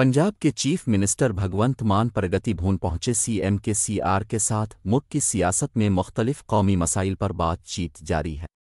पंजाब के chief minister भगवंत मान प्रगति भून पहुंचे सीएम के सीआर के साथ मुल्क की सियासत में मुख्तलिफ कौमी मसाइल पर बातचीत जारी है